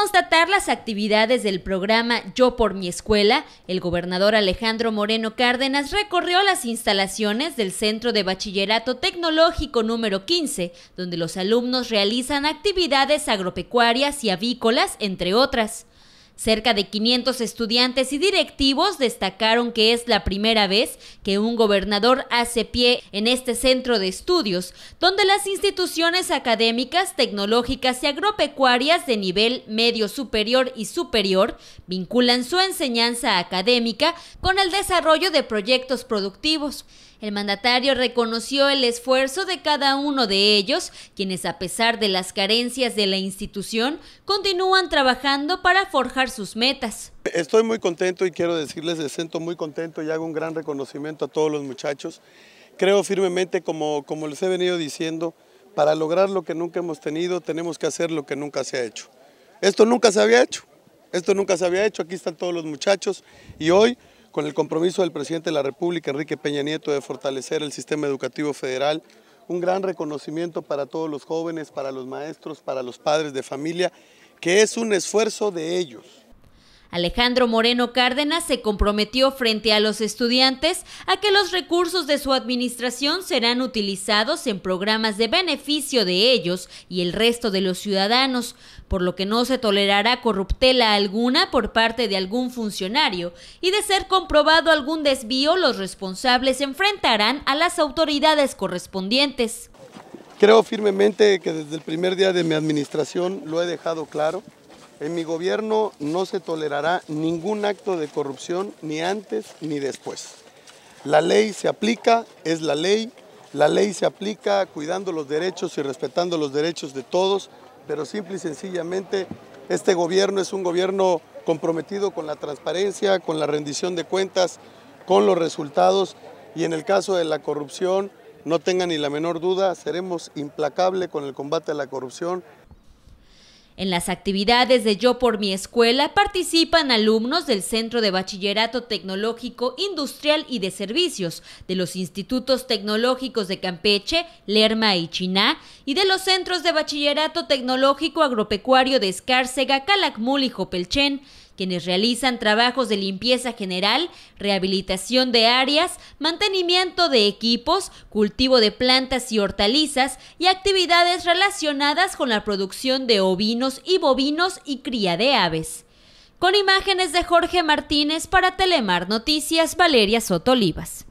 constatar las actividades del programa Yo por mi escuela, el gobernador Alejandro Moreno Cárdenas recorrió las instalaciones del Centro de Bachillerato Tecnológico número 15, donde los alumnos realizan actividades agropecuarias y avícolas, entre otras. Cerca de 500 estudiantes y directivos destacaron que es la primera vez que un gobernador hace pie en este centro de estudios, donde las instituciones académicas, tecnológicas y agropecuarias de nivel medio superior y superior vinculan su enseñanza académica con el desarrollo de proyectos productivos. El mandatario reconoció el esfuerzo de cada uno de ellos, quienes a pesar de las carencias de la institución, continúan trabajando para forjar sus metas. Estoy muy contento y quiero decirles, me siento muy contento y hago un gran reconocimiento a todos los muchachos. Creo firmemente, como, como les he venido diciendo, para lograr lo que nunca hemos tenido, tenemos que hacer lo que nunca se ha hecho. Esto nunca se había hecho, esto nunca se había hecho, aquí están todos los muchachos y hoy con el compromiso del presidente de la República, Enrique Peña Nieto, de fortalecer el sistema educativo federal. Un gran reconocimiento para todos los jóvenes, para los maestros, para los padres de familia que es un esfuerzo de ellos. Alejandro Moreno Cárdenas se comprometió frente a los estudiantes a que los recursos de su administración serán utilizados en programas de beneficio de ellos y el resto de los ciudadanos, por lo que no se tolerará corruptela alguna por parte de algún funcionario y de ser comprobado algún desvío los responsables enfrentarán a las autoridades correspondientes. Creo firmemente que desde el primer día de mi administración lo he dejado claro. En mi gobierno no se tolerará ningún acto de corrupción ni antes ni después. La ley se aplica, es la ley. La ley se aplica cuidando los derechos y respetando los derechos de todos, pero simple y sencillamente este gobierno es un gobierno comprometido con la transparencia, con la rendición de cuentas, con los resultados y en el caso de la corrupción no tengan ni la menor duda, seremos implacables con el combate a la corrupción. En las actividades de Yo por mi escuela participan alumnos del Centro de Bachillerato Tecnológico, Industrial y de Servicios, de los Institutos Tecnológicos de Campeche, Lerma y Chiná, y de los Centros de Bachillerato Tecnológico Agropecuario de Escárcega, Calakmul y Jopelchen, quienes realizan trabajos de limpieza general, rehabilitación de áreas, mantenimiento de equipos, cultivo de plantas y hortalizas y actividades relacionadas con la producción de ovinos y bovinos y cría de aves. Con imágenes de Jorge Martínez para Telemar Noticias, Valeria Soto Olivas.